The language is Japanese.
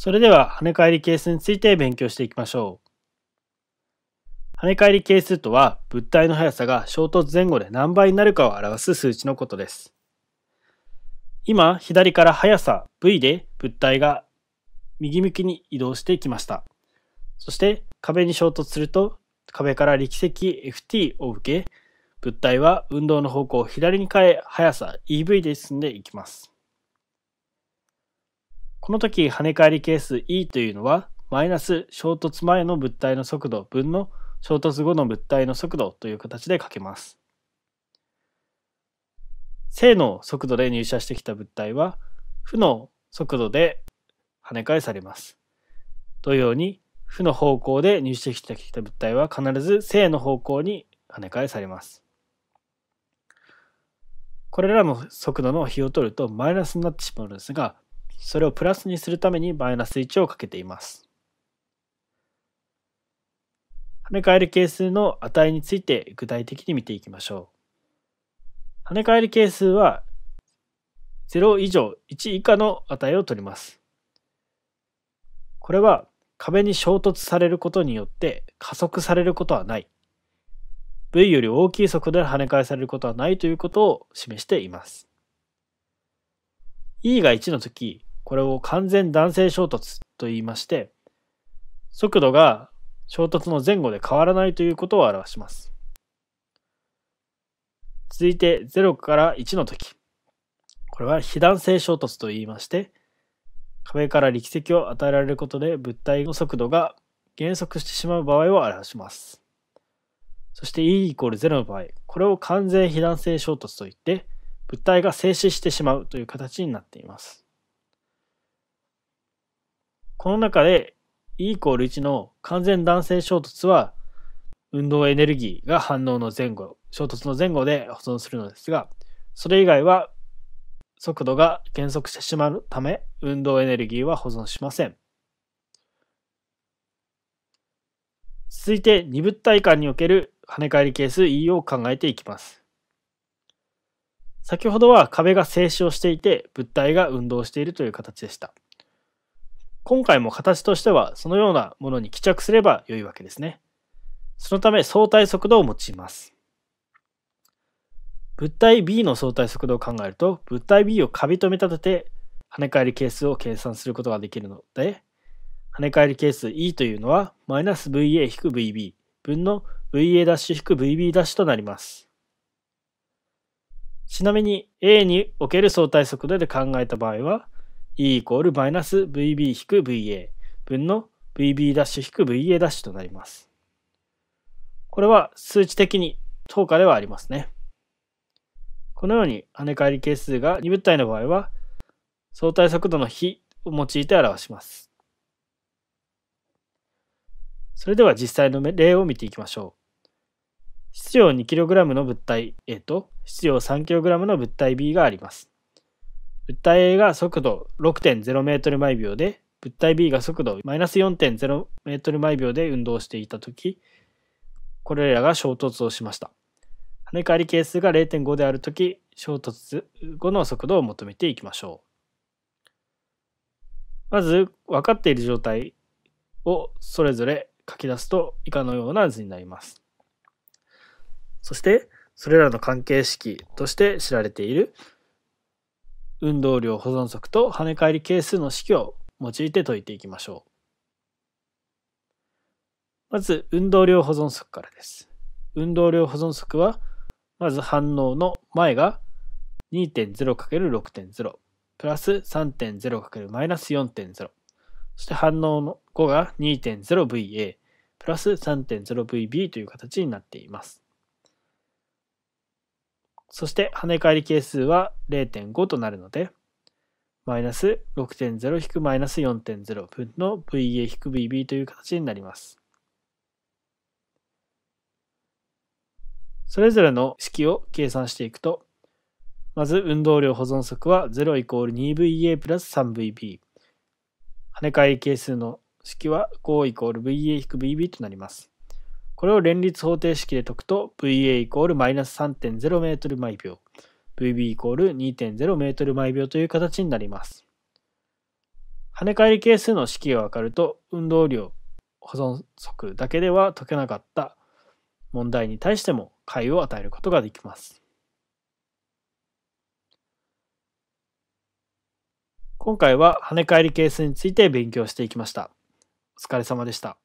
それでは跳ね返り係数について勉強していきましょう。跳ね返り係数とは物体の速さが衝突前後で何倍になるかを表す数値のことです。今、左から速さ v で物体が右向きに移動してきました。そして壁に衝突すると壁から力積 ft を受け、物体は運動の方向を左に変え速さ ev で進んでいきます。この時跳ね返り係数 E というのはマイナス衝突前の物体の速度分の衝突後の物体の速度という形で書けます。正の速度で入射してきた物体は負の速度で跳ね返されます。同様に負の方向で入射してきた物体は必ず正の方向に跳ね返されます。これらの速度の比を取るとマイナスになってしまうのですがそれをプラスにするためにマイナス1をかけています。跳ね返る係数の値について具体的に見ていきましょう。跳ね返る係数は0以上1以下の値を取ります。これは壁に衝突されることによって加速されることはない。V より大きい速度で跳ね返されることはないということを示しています。E が1の時、これを完全弾性衝突と言いまして、速度が衝突の前後で変わらないということを表します。続いて0から1の時。これは非弾性衝突と言いまして、壁から力石を与えられることで物体の速度が減速してしまう場合を表します。そして E イコール0の場合、これを完全非弾性衝突といって、物体が静止してしまうという形になっています。この中で E イコール1の完全断線衝突は運動エネルギーが反応の前後、衝突の前後で保存するのですが、それ以外は速度が減速してしまうため、運動エネルギーは保存しません。続いて二物体間における跳ね返り係数 E を考えていきます。先ほどは壁が静止をしていて物体が運動しているという形でした。今回も形としてはそのようなものに帰着すれば良いわけですね。そのため相対速度を用います。物体 B の相対速度を考えると物体 B をカビと見立てて跳ね返り係数を計算することができるので跳ね返り係数 E というのは -VA-VB 分の VA'-VB' となります。ちなみに A における相対速度で考えた場合は E イコールマイナス VB-VA 分の VB'-VA' となります。これは数値的に等価ではありますね。このように跳ね返り係数が2物体の場合は相対速度の比を用いて表します。それでは実際の例を見ていきましょう。質量 2kg の物体 A と質量 3kg の物体 B があります。物体 A が速度 6.0m 毎秒で物体 B が速度マイナス 4.0m 毎秒で運動していた時これらが衝突をしました跳ね返り係数が0.5である時衝突後の速度を求めていきましょうまず分かっている状態をそれぞれ書き出すと以下のような図になりますそしてそれらの関係式として知られている運動量保存則と跳ね返り係数の式を用いて解いていきましょう。まず運動量保存則からです。運動量保存則は、まず反応の前が 2.0×6.0 プラス 3.0×-4.0 そして反応の5が 2.0VA プラス 3.0VB という形になっています。そして跳ね返り係数は0.5となるので、マイナス6.0-4.0分の VA-VB という形になります。それぞれの式を計算していくと、まず運動量保存則は0イコール 2VA プラス 3VB。跳ね返り係数の式は5イコール VA-VB となります。これを連立方程式で解くと VA イコールマイナス 3.0m 毎秒 VB イコール 2.0m 毎秒という形になります。跳ね返り係数の式が分かると運動量保存則だけでは解けなかった問題に対しても解を与えることができます。今回は跳ね返り係数について勉強していきました。お疲れ様でした。